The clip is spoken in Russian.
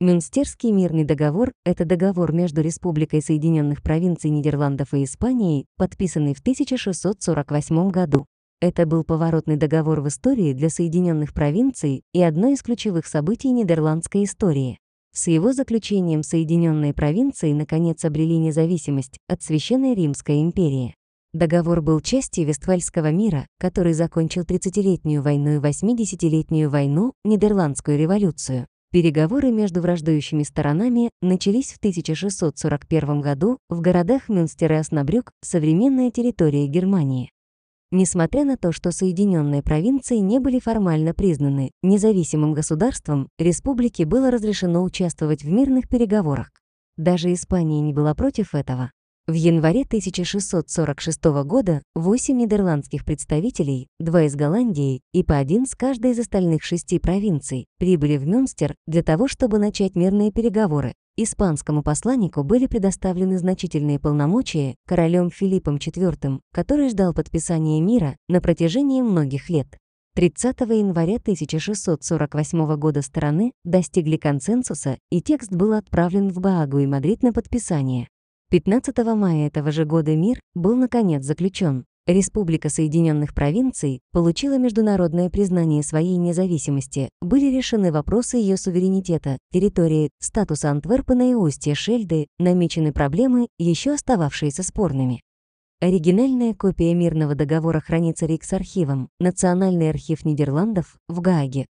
Мюнстерский мирный договор – это договор между Республикой Соединенных Провинций Нидерландов и Испанией, подписанный в 1648 году. Это был поворотный договор в истории для Соединенных Провинций и одно из ключевых событий нидерландской истории. С его заключением Соединенные Провинции наконец обрели независимость от Священной Римской империи. Договор был частью Вестфальского мира, который закончил 30-летнюю войну и 80-летнюю войну, Нидерландскую революцию. Переговоры между враждующими сторонами начались в 1641 году в городах Мюнстер и Оснабрюк, современная территория Германии. Несмотря на то, что Соединенные провинции не были формально признаны независимым государством, республике было разрешено участвовать в мирных переговорах. Даже Испания не была против этого. В январе 1646 года 8 нидерландских представителей, 2 из Голландии и по один с каждой из остальных шести провинций прибыли в Мюнстер для того, чтобы начать мирные переговоры. Испанскому посланнику были предоставлены значительные полномочия королем Филиппом IV, который ждал подписания мира на протяжении многих лет. 30 января 1648 года стороны достигли консенсуса, и текст был отправлен в Баагу и Мадрид на подписание. 15 мая этого же года мир был наконец заключен. Республика Соединенных Провинций получила международное признание своей независимости, были решены вопросы ее суверенитета, территории, статуса Антверпена и устья Шельды, намечены проблемы, еще остававшиеся спорными. Оригинальная копия мирного договора хранится Рикс-архивом, Национальный архив Нидерландов в Гааге.